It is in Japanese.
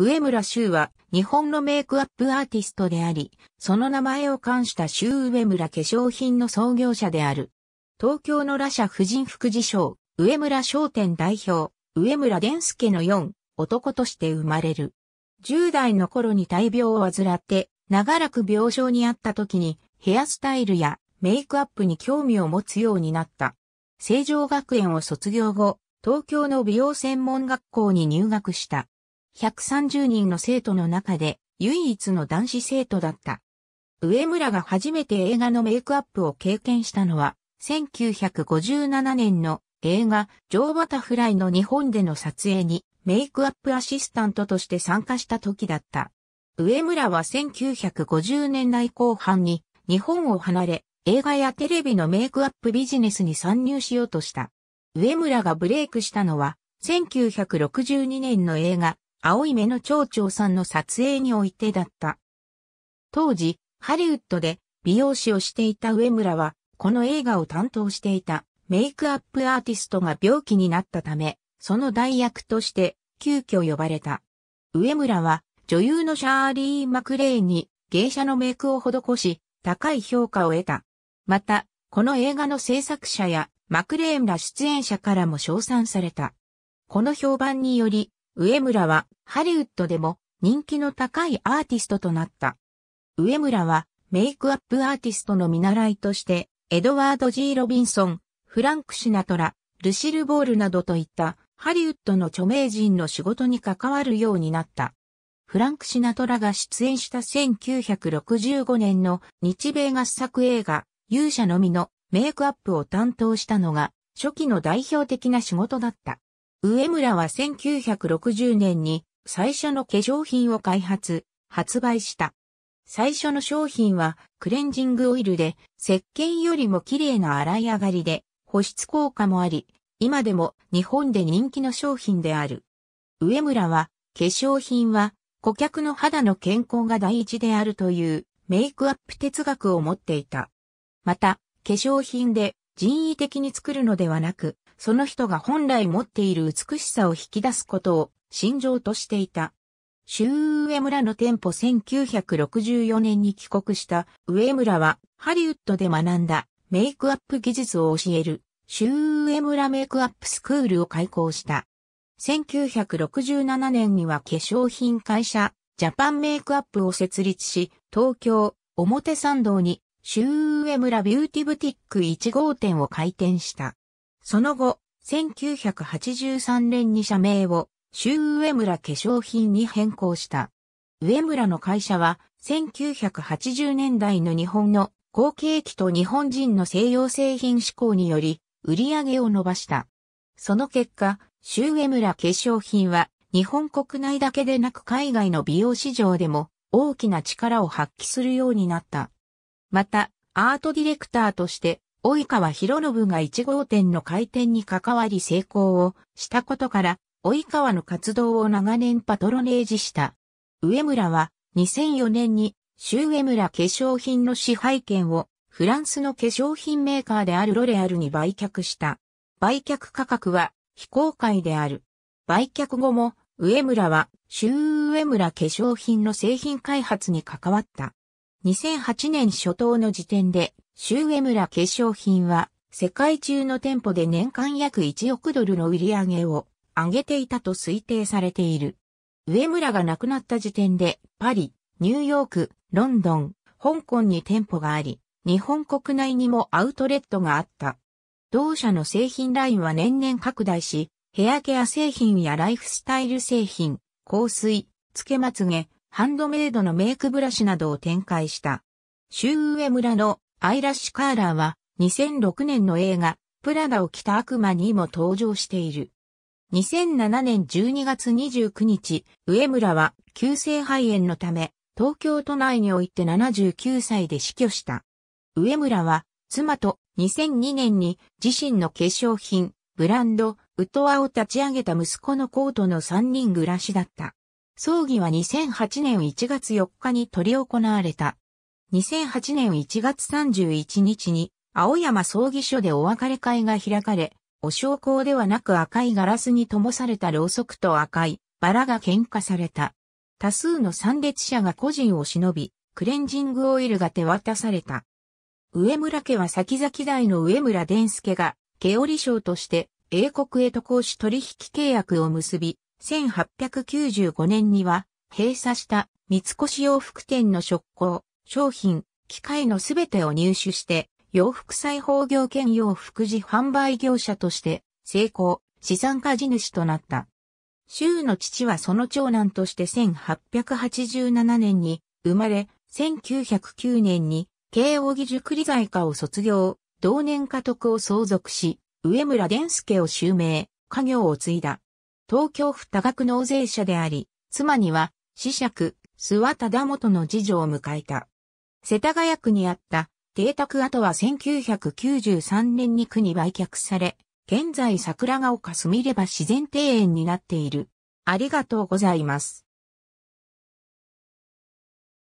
上村修は日本のメイクアップアーティストであり、その名前を冠した修上村化粧品の創業者である。東京の羅社婦人副事賞、上村商店代表、上村伝助の4、男として生まれる。10代の頃に大病を患って、長らく病床にあった時に、ヘアスタイルやメイクアップに興味を持つようになった。成城学園を卒業後、東京の美容専門学校に入学した。130人の生徒の中で唯一の男子生徒だった。上村が初めて映画のメイクアップを経験したのは、1957年の映画、ジョー・バタフライの日本での撮影にメイクアップアシスタントとして参加した時だった。上村は1950年代後半に日本を離れ、映画やテレビのメイクアップビジネスに参入しようとした。上村がブレイクしたのは、1962年の映画、青い目の蝶々さんの撮影においてだった。当時、ハリウッドで美容師をしていた上村は、この映画を担当していたメイクアップアーティストが病気になったため、その代役として急遽呼ばれた。上村は女優のシャーリー・マクレーンに芸者のメイクを施し、高い評価を得た。また、この映画の制作者やマクレーンら出演者からも称賛された。この評判により、上村はハリウッドでも人気の高いアーティストとなった。上村はメイクアップアーティストの見習いとして、エドワード・ G・ ロビンソン、フランク・シナトラ、ルシル・ボールなどといったハリウッドの著名人の仕事に関わるようになった。フランク・シナトラが出演した1965年の日米合作映画、勇者のみのメイクアップを担当したのが初期の代表的な仕事だった。上村は1960年に最初の化粧品を開発、発売した。最初の商品はクレンジングオイルで、石鹸よりも綺麗な洗い上がりで、保湿効果もあり、今でも日本で人気の商品である。上村は、化粧品は顧客の肌の健康が第一であるというメイクアップ哲学を持っていた。また、化粧品で人為的に作るのではなく、その人が本来持っている美しさを引き出すことを信条としていた。州上村の店舗1964年に帰国した上村はハリウッドで学んだメイクアップ技術を教える州上村メイクアップスクールを開校した。1967年には化粧品会社ジャパンメイクアップを設立し、東京表参道に州上村ビューティブティック1号店を開店した。その後、1983年に社名を、周上村化粧品に変更した。上村の会社は、1980年代の日本の後継期と日本人の西洋製品志向により、売り上げを伸ばした。その結果、周上村化粧品は、日本国内だけでなく海外の美容市場でも大きな力を発揮するようになった。また、アートディレクターとして及川博信が1号店の開店に関わり成功をしたことから、及川の活動を長年パトロネージした。上村は2004年に周上村化粧品の支配権をフランスの化粧品メーカーであるロレアルに売却した。売却価格は非公開である。売却後も上村は周上村化粧品の製品開発に関わった。2008年初頭の時点で、シューエムラ化粧品は、世界中の店舗で年間約1億ドルの売り上げを上げていたと推定されている。上村が亡くなった時点で、パリ、ニューヨーク、ロンドン、香港に店舗があり、日本国内にもアウトレットがあった。同社の製品ラインは年々拡大し、ヘアケア製品やライフスタイル製品、香水、つけまつげ、ハンドメイドのメイクブラシなどを展開した。周上村のアイラッシュカーラーは2006年の映画プラダを着た悪魔にも登場している。2007年12月29日、上村は急性肺炎のため東京都内において79歳で死去した。上村は妻と2002年に自身の化粧品、ブランド、ウトアを立ち上げた息子のコートの3人暮らしだった。葬儀は2008年1月4日に取り行われた。2008年1月31日に青山葬儀所でお別れ会が開かれ、お焼香ではなく赤いガラスに灯されたろうそくと赤いバラが喧嘩された。多数の参列者が個人を忍び、クレンジングオイルが手渡された。上村家は先々代の上村伝助が、毛織賞として英国へ渡航し取引契約を結び、1895年には閉鎖した三越洋服店の食工、商品、機械のすべてを入手して、洋服裁縫業兼洋服事販売業者として成功、資産家地主となった。周の父はその長男として1887年に生まれ、1909年に慶應義塾理財科を卒業、同年家督を相続し、上村伝助を襲名、家業を継いだ。東京府多額納税者であり、妻には、者区、諏訪忠元の次女を迎えた。世田谷区にあった、邸宅跡は1993年に区に売却され、現在桜ヶ丘すみれば自然庭園になっている。ありがとうございます。